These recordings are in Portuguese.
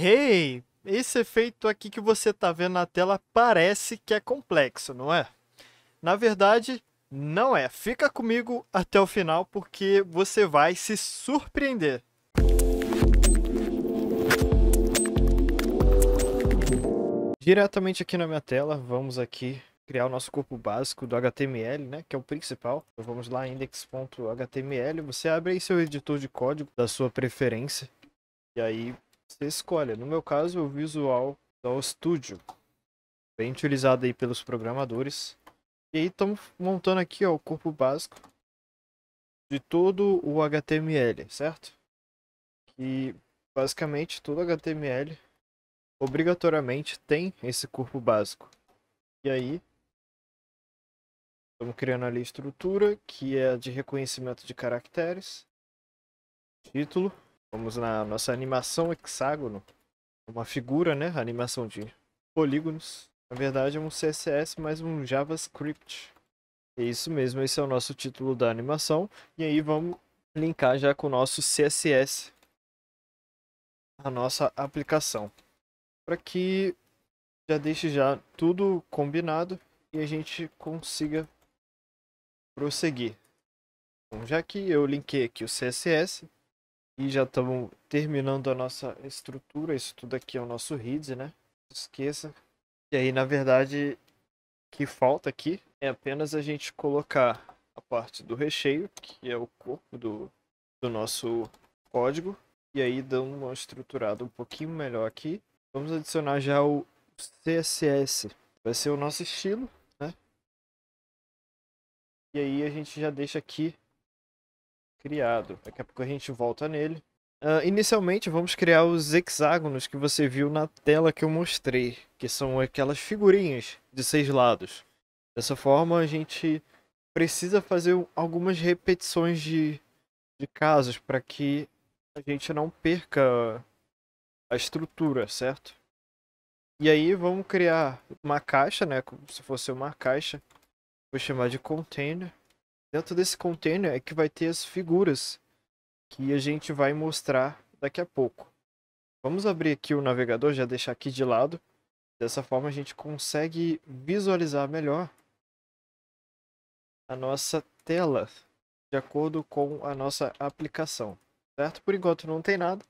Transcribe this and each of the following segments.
Hey, esse efeito aqui que você está vendo na tela parece que é complexo, não é? Na verdade, não é. Fica comigo até o final porque você vai se surpreender. Diretamente aqui na minha tela, vamos aqui criar o nosso corpo básico do HTML, né, que é o principal. Então vamos lá, index.html, você abre aí seu editor de código da sua preferência, e aí você escolha. No meu caso, o Visual Dó Studio, bem utilizado aí pelos programadores. E aí estamos montando aqui ó, o corpo básico de todo o HTML, certo? E basicamente todo HTML obrigatoriamente tem esse corpo básico. E aí estamos criando ali a estrutura que é de reconhecimento de caracteres, título, Vamos na nossa animação hexágono. É uma figura, né? animação de polígonos. Na verdade é um CSS mais um JavaScript. É isso mesmo, esse é o nosso título da animação. E aí vamos linkar já com o nosso CSS. A nossa aplicação. Para que já deixe já tudo combinado e a gente consiga prosseguir. Bom, já que eu linkei aqui o CSS, e já estamos terminando a nossa estrutura. Isso tudo aqui é o nosso RIDS, né? Não esqueça. E aí, na verdade, o que falta aqui é apenas a gente colocar a parte do recheio, que é o corpo do, do nosso código. E aí, dando uma estruturada um pouquinho melhor aqui, vamos adicionar já o CSS. Vai ser o nosso estilo, né? E aí a gente já deixa aqui criado. Daqui a pouco a gente volta nele. Uh, inicialmente vamos criar os hexágonos que você viu na tela que eu mostrei, que são aquelas figurinhas de seis lados. Dessa forma a gente precisa fazer algumas repetições de, de casos para que a gente não perca a estrutura, certo? E aí vamos criar uma caixa, né, como se fosse uma caixa, vou chamar de container. Dentro desse container é que vai ter as figuras que a gente vai mostrar daqui a pouco. Vamos abrir aqui o navegador, já deixar aqui de lado. Dessa forma a gente consegue visualizar melhor a nossa tela de acordo com a nossa aplicação. Certo? Por enquanto não tem nada,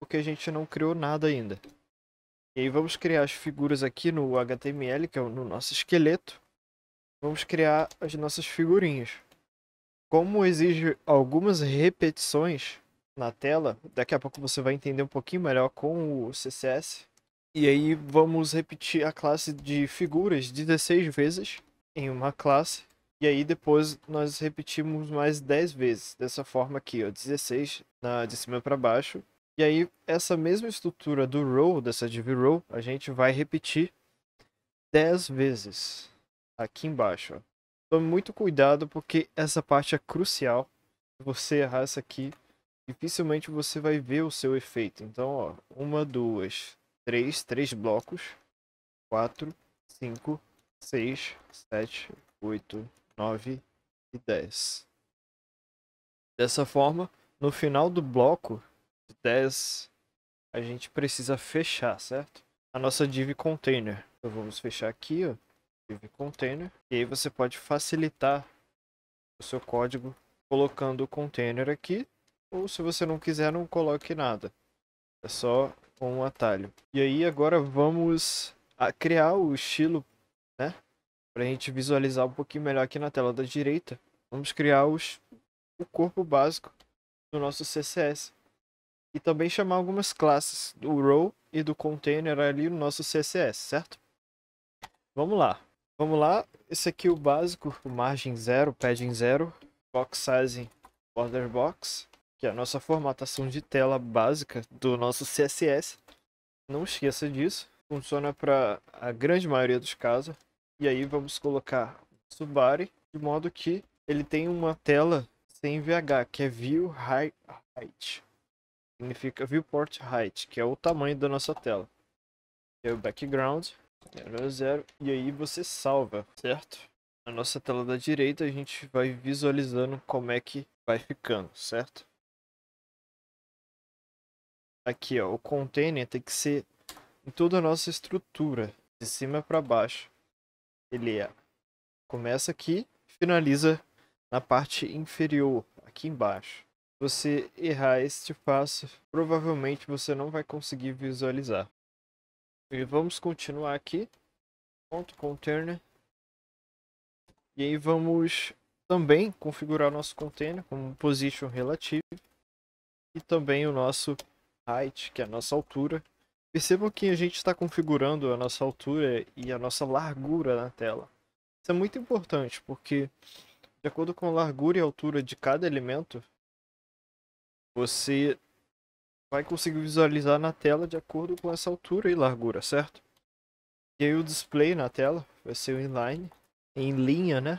porque a gente não criou nada ainda. E aí vamos criar as figuras aqui no HTML, que é no nosso esqueleto. Vamos criar as nossas figurinhas. Como exige algumas repetições na tela, daqui a pouco você vai entender um pouquinho melhor com o CSS. E aí vamos repetir a classe de figuras 16 vezes em uma classe. E aí depois nós repetimos mais 10 vezes, dessa forma aqui, ó, 16 na, de cima para baixo. E aí essa mesma estrutura do row, dessa div row, a gente vai repetir 10 vezes aqui embaixo. Ó. Tome muito cuidado porque essa parte é crucial. Se você errar essa aqui, dificilmente você vai ver o seu efeito. Então, ó, uma, duas, três, três blocos, quatro, cinco, seis, sete, oito, nove e dez. Dessa forma, no final do bloco de 10, a gente precisa fechar, certo? A nossa div container. Então vamos fechar aqui, ó. Container. E aí você pode facilitar o seu código colocando o container aqui. Ou se você não quiser, não coloque nada. É só um atalho. E aí agora vamos criar o estilo, né? Para a gente visualizar um pouquinho melhor aqui na tela da direita. Vamos criar os, o corpo básico do nosso CSS. E também chamar algumas classes do row e do container ali no nosso CSS, certo? Vamos lá. Vamos lá. Esse aqui é o básico, o margem 0, padding 0, box sizing, border box, que é a nossa formatação de tela básica do nosso CSS. Não esqueça disso, funciona para a grande maioria dos casos. E aí vamos colocar Subari, de modo que ele tem uma tela sem VH, que é View Height. Significa Viewport Height, que é o tamanho da nossa tela. É o background, era zero. E aí você salva, certo? Na nossa tela da direita a gente vai visualizando como é que vai ficando, certo? Aqui, ó, o container tem que ser em toda a nossa estrutura, de cima para baixo. Ele é, começa aqui, finaliza na parte inferior, aqui embaixo. Se você errar este passo, provavelmente você não vai conseguir visualizar. E vamos continuar aqui. Ponto container. E aí vamos também configurar nosso container como position relative E também o nosso height, que é a nossa altura. Percebam que a gente está configurando a nossa altura e a nossa largura na tela. Isso é muito importante, porque de acordo com a largura e altura de cada elemento, você vai conseguir visualizar na tela de acordo com essa altura e largura, certo? E aí o display na tela vai ser o inline, em linha, né?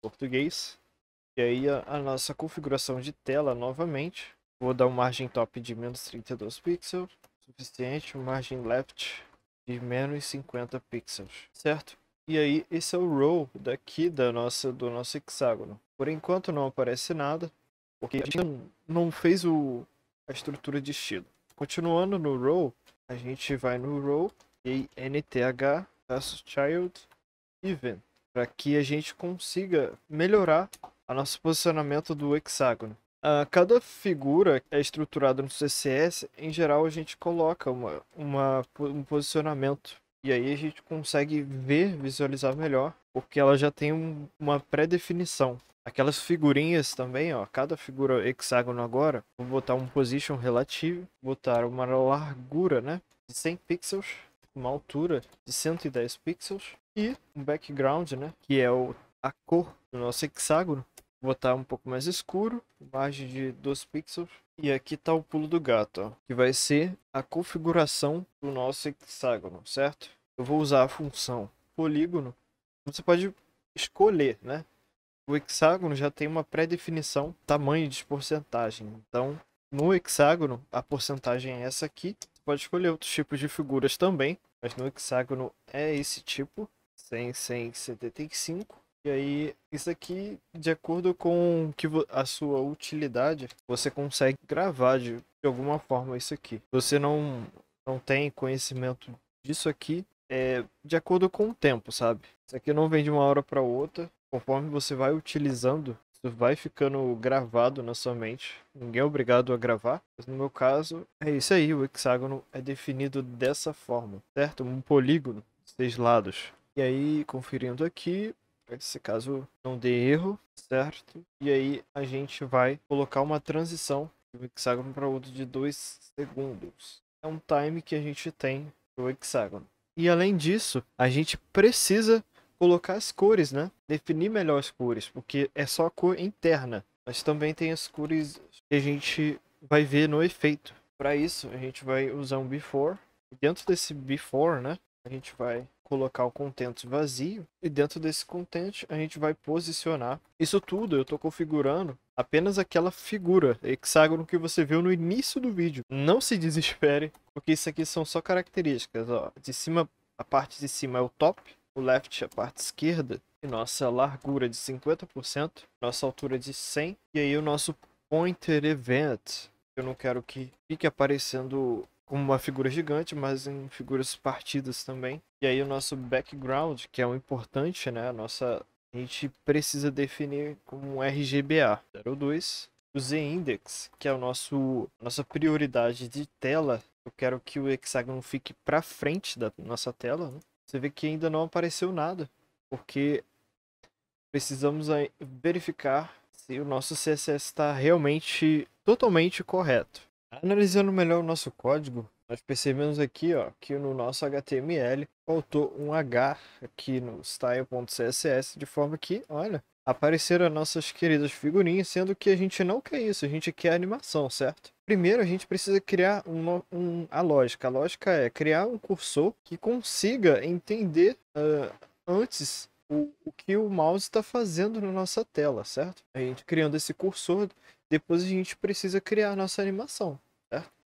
Português. E aí a, a nossa configuração de tela novamente. Vou dar um margem top de menos 32 pixels, suficiente. Margem left de menos 50 pixels, certo? E aí esse é o row daqui da nossa, do nosso hexágono. Por enquanto não aparece nada, porque a gente não fez o, a estrutura de estilo. Continuando no role, a gente vai no role e nth child event para que a gente consiga melhorar o nosso posicionamento do hexágono. Uh, cada figura é estruturada no CSS, em geral a gente coloca uma, uma, um posicionamento e aí a gente consegue ver, visualizar melhor porque ela já tem um, uma pré-definição. Aquelas figurinhas também, ó, cada figura hexágono agora, vou botar um position relative, botar uma largura, né, de 100 pixels, uma altura de 110 pixels e um background, né, que é o, a cor do nosso hexágono. Vou botar um pouco mais escuro, margem de 2 pixels. E aqui tá o pulo do gato, ó, que vai ser a configuração do nosso hexágono, certo? Eu vou usar a função polígono você pode escolher, né? O hexágono já tem uma pré-definição tamanho de porcentagem. Então, no hexágono, a porcentagem é essa aqui. Você pode escolher outros tipos de figuras também, mas no hexágono é esse tipo, 100, 100, 75. E aí, isso aqui, de acordo com que a sua utilidade, você consegue gravar de, de alguma forma isso aqui. Você não, não tem conhecimento disso aqui, é, de acordo com o tempo, sabe? Isso aqui não vem de uma hora para outra. Conforme você vai utilizando, isso vai ficando gravado na sua mente. Ninguém é obrigado a gravar. Mas no meu caso, é isso aí. O hexágono é definido dessa forma, certo? Um polígono, seis lados. E aí, conferindo aqui, nesse caso não dê erro, certo? E aí a gente vai colocar uma transição de um hexágono para outro de dois segundos. É um time que a gente tem para o hexágono. E além disso, a gente precisa colocar as cores, né? Definir melhor as cores, porque é só a cor interna, mas também tem as cores que a gente vai ver no efeito. Para isso, a gente vai usar um before. Dentro desse before, né, a gente vai colocar o content vazio e dentro desse content a gente vai posicionar. Isso tudo eu estou configurando apenas aquela figura, hexágono que você viu no início do vídeo. Não se desespere, porque isso aqui são só características. Ó. De cima, a parte de cima é o top, o left é a parte esquerda, e nossa largura de 50%, nossa altura de 100, e aí o nosso pointer event. Eu não quero que fique aparecendo como uma figura gigante, mas em figuras partidas também. E aí o nosso background, que é o importante, né? A nossa a gente precisa definir como um RGBA 02, o Z-index, que é o nosso nossa prioridade de tela. Eu quero que o hexágono fique para frente da nossa tela, né? Você vê que ainda não apareceu nada, porque precisamos verificar se o nosso CSS está realmente totalmente correto. Analisando melhor o nosso código, nós percebemos aqui ó, que no nosso HTML faltou um H aqui no style.css, de forma que, olha, apareceram as nossas queridas figurinhas, sendo que a gente não quer isso, a gente quer animação, certo? Primeiro a gente precisa criar um, um a lógica. A lógica é criar um cursor que consiga entender uh, antes o, o que o mouse está fazendo na nossa tela, certo? A gente criando esse cursor, depois a gente precisa criar a nossa animação.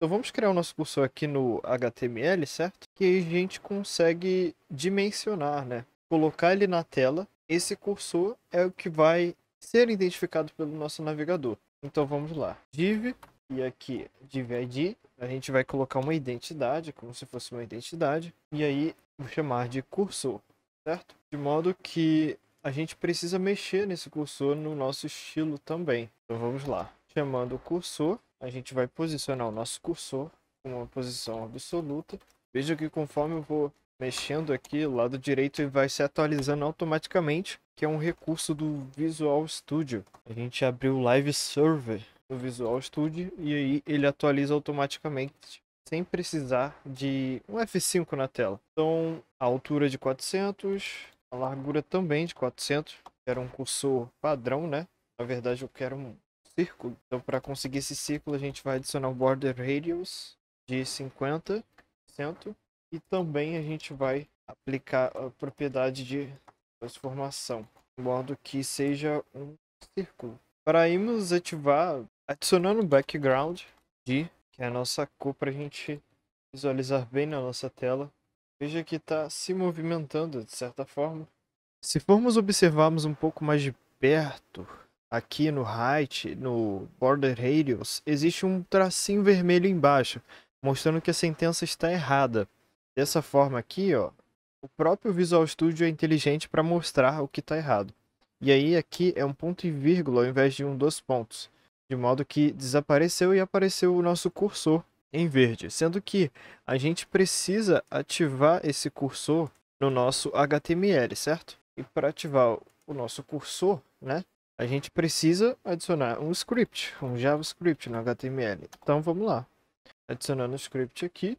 Então vamos criar o nosso cursor aqui no HTML, certo? Que a gente consegue dimensionar, né? Colocar ele na tela. Esse cursor é o que vai ser identificado pelo nosso navegador. Então vamos lá. Div e aqui div ID. A gente vai colocar uma identidade, como se fosse uma identidade. E aí vou chamar de cursor, certo? De modo que a gente precisa mexer nesse cursor no nosso estilo também. Então vamos lá. Chamando o cursor a gente vai posicionar o nosso cursor com uma posição absoluta. Veja que conforme eu vou mexendo aqui, o lado direito ele vai se atualizando automaticamente, que é um recurso do Visual Studio. A gente abriu o Live Server no Visual Studio e aí ele atualiza automaticamente sem precisar de um F5 na tela. Então, a altura de 400, a largura também de 400, era um cursor padrão, né? Na verdade, eu quero um círculo. Então, para conseguir esse círculo, a gente vai adicionar o border radius de 50% e também a gente vai aplicar a propriedade de transformação, de modo que seja um círculo. Para irmos ativar, adicionando o background de que é a nossa cor para a gente visualizar bem na nossa tela. Veja que está se movimentando de certa forma. Se formos observarmos um pouco mais de perto, aqui no height, no border radius, existe um tracinho vermelho embaixo, mostrando que a sentença está errada. Dessa forma aqui, ó, o próprio Visual Studio é inteligente para mostrar o que está errado. E aí aqui é um ponto e vírgula ao invés de um dos pontos, de modo que desapareceu e apareceu o nosso cursor em verde, sendo que a gente precisa ativar esse cursor no nosso HTML, certo? E para ativar o nosso cursor, né, a gente precisa adicionar um script, um JavaScript no HTML. Então vamos lá. Adicionando o script aqui,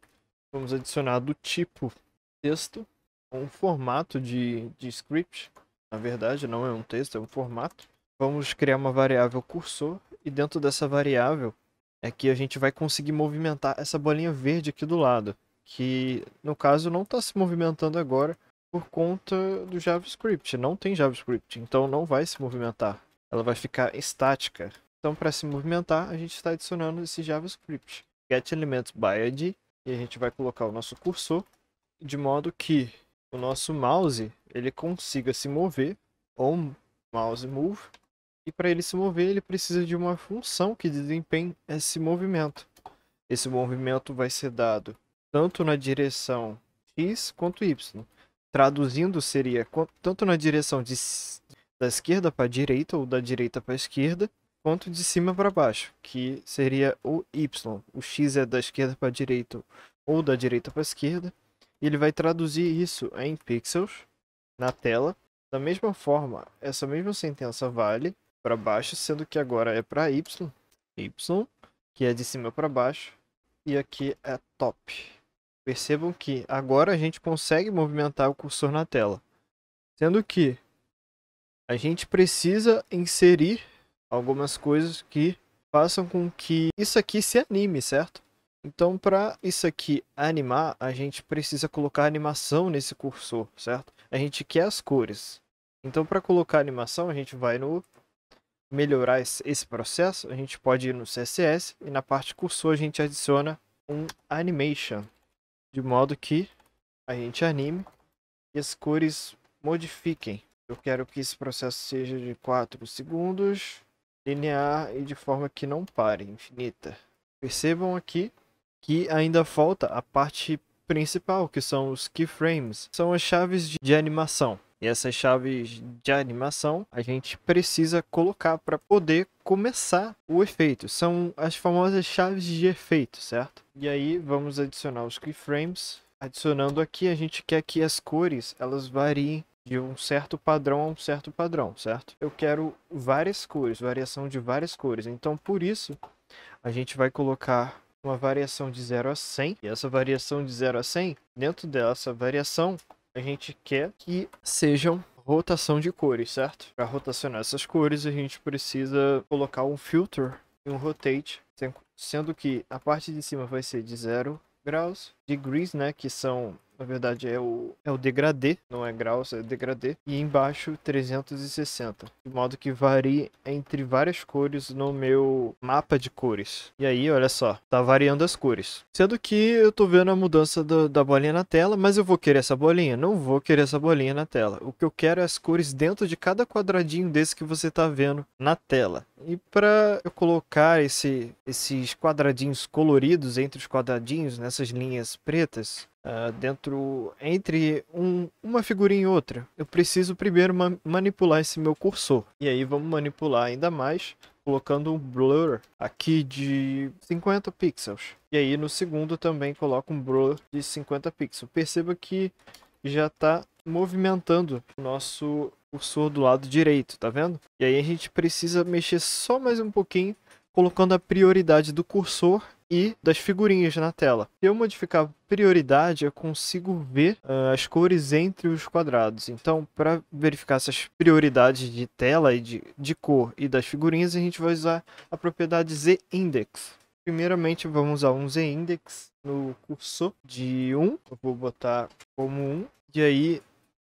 vamos adicionar do tipo texto, um formato de, de script. Na verdade, não é um texto, é um formato. Vamos criar uma variável cursor e dentro dessa variável é que a gente vai conseguir movimentar essa bolinha verde aqui do lado, que no caso não está se movimentando agora por conta do JavaScript. Não tem JavaScript, então não vai se movimentar ela vai ficar estática. Então, para se movimentar, a gente está adicionando esse JavaScript. Get Elements by ID, e a gente vai colocar o nosso cursor, de modo que o nosso mouse ele consiga se mover, onMouseMove mouse move, e para ele se mover, ele precisa de uma função que desempenhe esse movimento. Esse movimento vai ser dado tanto na direção X quanto Y. Traduzindo, seria tanto na direção de da esquerda para a direita ou da direita para a esquerda, quanto de cima para baixo, que seria o y. O x é da esquerda para a direita ou da direita para a esquerda. E ele vai traduzir isso em pixels na tela. Da mesma forma, essa mesma sentença vale para baixo, sendo que agora é para y, y, que é de cima para baixo, e aqui é top. Percebam que agora a gente consegue movimentar o cursor na tela. Sendo que a gente precisa inserir algumas coisas que façam com que isso aqui se anime, certo? Então, para isso aqui animar, a gente precisa colocar animação nesse cursor, certo? A gente quer as cores. Então, para colocar animação, a gente vai no melhorar esse processo, a gente pode ir no CSS e na parte cursor a gente adiciona um animation, de modo que a gente anime e as cores modifiquem. Eu quero que esse processo seja de 4 segundos, linear e de forma que não pare, infinita. Percebam aqui que ainda falta a parte principal, que são os keyframes, são as chaves de animação. E essas chaves de animação a gente precisa colocar para poder começar o efeito. São as famosas chaves de efeito, certo? E aí vamos adicionar os keyframes. Adicionando aqui, a gente quer que as cores elas variem de um certo padrão a é um certo padrão, certo? Eu quero várias cores, variação de várias cores. Então, por isso, a gente vai colocar uma variação de 0 a 100. E essa variação de 0 a 100, dentro dessa variação, a gente quer que sejam rotação de cores, certo? Para rotacionar essas cores, a gente precisa colocar um filter e um rotate, sendo que a parte de cima vai ser de 0 graus, degrees, né, que são na verdade é o, é o degradê, não é graus, é degradê. E embaixo 360. De modo que varia entre várias cores no meu mapa de cores. E aí, olha só, tá variando as cores. Sendo que eu tô vendo a mudança do, da bolinha na tela, mas eu vou querer essa bolinha? Não vou querer essa bolinha na tela. O que eu quero é as cores dentro de cada quadradinho desse que você tá vendo na tela. E para eu colocar esse, esses quadradinhos coloridos entre os quadradinhos, nessas linhas pretas, Uh, dentro entre um, uma figurinha e outra, eu preciso primeiro ma manipular esse meu cursor. E aí vamos manipular ainda mais, colocando um blur aqui de 50 pixels. E aí no segundo também coloco um blur de 50 pixels. Perceba que já está movimentando o nosso cursor do lado direito, tá vendo? E aí a gente precisa mexer só mais um pouquinho, colocando a prioridade do cursor e das figurinhas na tela. Se eu modificar prioridade, eu consigo ver uh, as cores entre os quadrados. Então, para verificar essas prioridades de tela e de, de cor e das figurinhas, a gente vai usar a propriedade z-index. Primeiramente, vamos usar um z-index no cursor de 1. Eu vou botar como 1. E aí,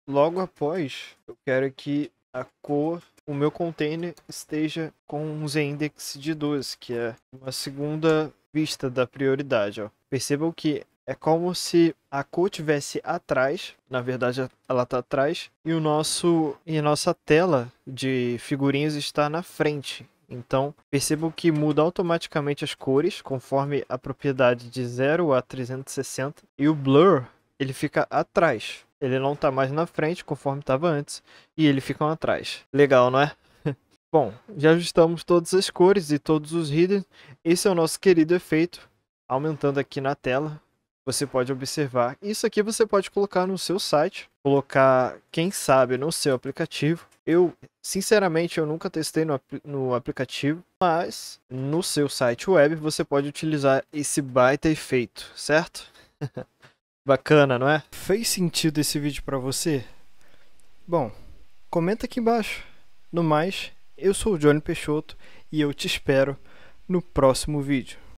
logo após, eu quero que a cor o meu container esteja com um z-index de 12, que é uma segunda vista da prioridade. Ó. Percebam que é como se a cor tivesse atrás, na verdade ela está atrás, e o nosso e a nossa tela de figurinhas está na frente. Então, percebam que muda automaticamente as cores conforme a propriedade de 0 a 360 e o blur, ele fica atrás. Ele não está mais na frente conforme estava antes e ele fica atrás. Legal, não é? Bom, já ajustamos todas as cores e todos os hidden. Esse é o nosso querido efeito. Aumentando aqui na tela, você pode observar. Isso aqui você pode colocar no seu site, colocar, quem sabe, no seu aplicativo. Eu, sinceramente, eu nunca testei no, no aplicativo, mas no seu site web você pode utilizar esse baita efeito, certo? Bacana, não é? Fez sentido esse vídeo para você? Bom, comenta aqui embaixo. No mais, eu sou o Johnny Peixoto e eu te espero no próximo vídeo.